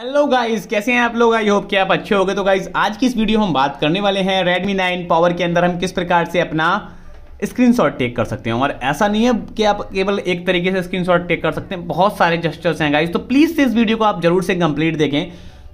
hello guys कैसे हैं आप लोग आई होप कि आप अच्छे हो तो गाइस आज की इस वीडियो हम बात करने वाले हैं Redmi 9 पावर के अंदर हम किस प्रकार से अपना स्क्रीनशॉट टेक कर सकते हैं और ऐसा नहीं है कि आप केवल एक तरीके से स्क्रीनशॉट टेक कर सकते हैं बहुत सारे जेस्टर्स हैं गाइस तो प्लीज़ से इस वीडियो को आप जरूर से कंप्लीट देखें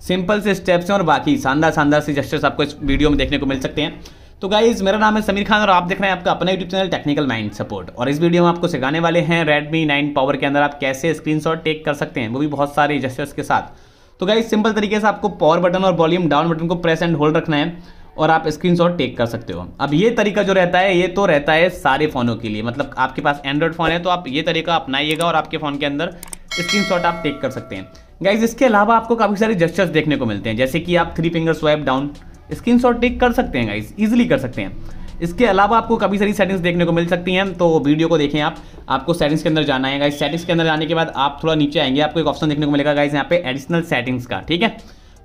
सिंपल से स्टेप्स हैं और बाकी शानदार शानदार से जेस्टर्स आपको इस वीडियो में देखने को मिल सकते हैं तो गाइज मेरा नाम है समीर खान और आप देख रहे हैं आपका अपना YouTube channel technical mind support और इस वीडियो में आपको सिखाने वाले हैं रेडमी नाइन पावर के अंदर आप कैसे स्क्रीन टेक कर सकते हैं वो भी बहुत सारे जस्टर्स के साथ तो गाइज सिंपल तरीके से आपको पावर बटन और वॉल्यूम डाउन बटन को प्रेस एंड होल्ड रखना है और आप स्क्रीनशॉट टेक कर सकते हो अब ये तरीका जो रहता है ये तो रहता है सारे फ़ोनों के लिए मतलब आपके पास एंड्रॉयड फ़ोन है तो आप ये तरीका अपनाइएगा और आपके फ़ोन के अंदर स्क्रीनशॉट आप टेक कर सकते हैं गाइज इसके अलावा आपको काफ़ी सारे जस्चर्स देखने को मिलते हैं जैसे कि आप three finger swipe down shot take कर सकते हैं गाइज ईजिली कर सकते हैं इसके अलावा आपको कभी सारी सेटिंग्स देखने को मिल सकती हैं तो वीडियो को देखें आप आपको सेटिंग्स के अंदर जाना है इस सेटिंग्स के अंदर जाने के बाद आप थोड़ा नीचे आएंगे आपको एक ऑप्शन देखने को मिलेगा गाइस यहाँ पे एडिशनल सेटिंग्स का ठीक है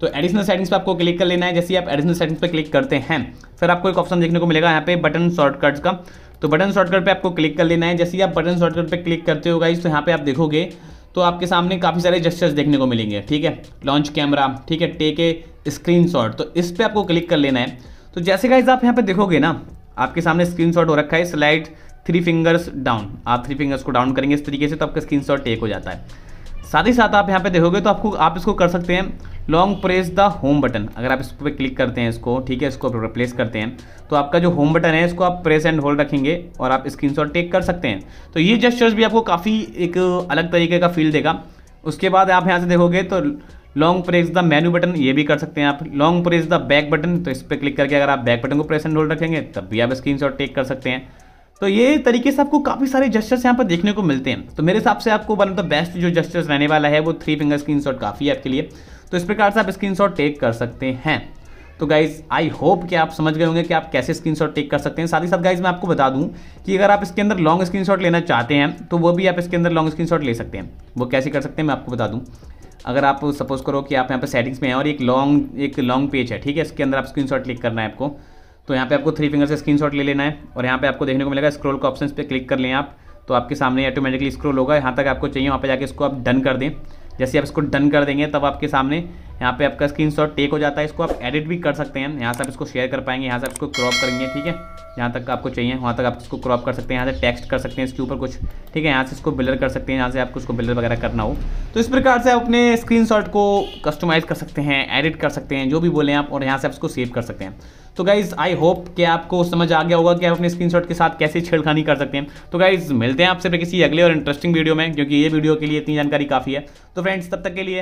तो एडिशनल सेटिंग्स पर आपको क्लिक कर लेना है जैसे आप एडिशनल सेटिंग्स पर क्लिक करते हैं फिर आपको एक ऑप्शन देखने को मिलेगा यहाँ पे बटन शॉर्टकट्स का तो बटन शॉर्टकट पर आपको क्लिक कर लेना है जैसे आप बटन शॉर्टकट पर क्लिक करते हो गाइज तो यहाँ पे आप देखोगे तो आपके सामने काफ़ी सारे जेस्टर्स देखने को मिलेंगे ठीक है लॉन्च कैमरा ठीक है टेक ए स्क्रीन तो इस पर आपको क्लिक कर लेना है तो जैसे गाइज आप यहाँ पे देखोगे ना आपके सामने स्क्रीनशॉट हो रखा है स्लाइड थ्री फिंगर्स डाउन आप थ्री फिंगर्स को डाउन करेंगे इस तरीके से तो आपका स्क्रीनशॉट टेक हो जाता है साथ ही साथ आप यहाँ पे देखोगे तो आपको आप इसको कर सकते हैं long press the home button अगर आप इस पर क्लिक करते हैं इसको ठीक है इसको रिप्लेस करते हैं तो आपका जो होम बटन है इसको आप प्रेस एंड होल्ड रखेंगे और आप शॉट टेक कर सकते हैं तो ये जेस्टर्स भी आपको काफ़ी एक अलग तरीके का फील देगा उसके बाद आप यहाँ से देखोगे तो long press the menu button ये भी कर सकते हैं आप long press the back button तो इस पर क्लिक करके अगर आप बैक बटन को प्रेस एंड होल्ड रखेंगे तब भी आप स्क्रीन टेक कर सकते हैं तो ये तरीके से आपको काफ़ी सारे जस्टर्स यहाँ पर देखने को मिलते हैं तो मेरे हिसाब से आपको वन ऑफ द बेस्ट जो जस्टर्स रहने वाला है वो थ्री फिंगर स्क्रीन काफ़ी है आपके लिए तो इस प्रकार से आप स्क्रीन टेक कर सकते हैं तो गाइज आई होप कि आप समझ गए होंगे कि आप कैसे शॉट टेक कर सकते हैं साथ ही साथ गाइज मैं आपको बता दूं कि अगर आप इसके अंदर लॉन्ग शॉट लेना चाहते हैं तो वो भी आप इसके अंदर लॉन्ग शॉट ले सकते हैं वो कैसे कर सकते हैं मैं आपको बता दूं अगर आप सपोज करो कि आप यहाँ पे सेटिंग्स में हैं और एक लॉन्ग एक लॉन्ग पेज है ठीक है इसके अंदर आप शॉट क्लिक करना है आपको तो यहाँ पे आपको थ्री फिंगर से स्क्रीनशॉट ले लेना है और यहाँ पे आपको देखने को मिलेगा स्क्रॉल का ऑप्शन पे क्लिक कर लें आप तो आपके सामने ऑटोमेटिकली स्क्रॉल होगा यहाँ तक आपको चाहिए वहाँ पे जाके इसको आप डन कर दें जैसे आप इसको डन कर देंगे तब आपके सामने यहाँ पे आपका स्क्रीन शॉट टेक हो जाता है इसको आप एडिट भी कर सकते हैं यहाँ से आप इसको शेयर कर पाएंगे यहाँ से आप इसको क्रॉप करेंगे ठीक है जहाँ तक आपको चाहिए वहाँ तक आप इसको क्रॉप कर सकते हैं यहाँ से टेक्स्ट कर सकते हैं इसके ऊपर कुछ ठीक है यहाँ से इसको बिलर कर सकते हैं यहाँ से आपको उसको बिलर वगैरह करना हो तो इस प्रकार से आप अपने स्क्रीन को कस्टमाइज़ कर सकते हैं एडिट कर सकते हैं जो भी बोलें आप और यहाँ से आप इसको सेव कर सकते हैं तो गाइज़ आई होप कि आपको समझ आ गया होगा कि आप अपने स्क्रीन के साथ कैसे छेड़खानी कर सकते हैं तो गाइज़ मिलते हैं आपसे किसी अगले और इंटरेस्टिंग वीडियो में क्योंकि ये वीडियो के लिए इतनी जानकारी काफ़ी है तो फ्रेंड्स तब तक के लिए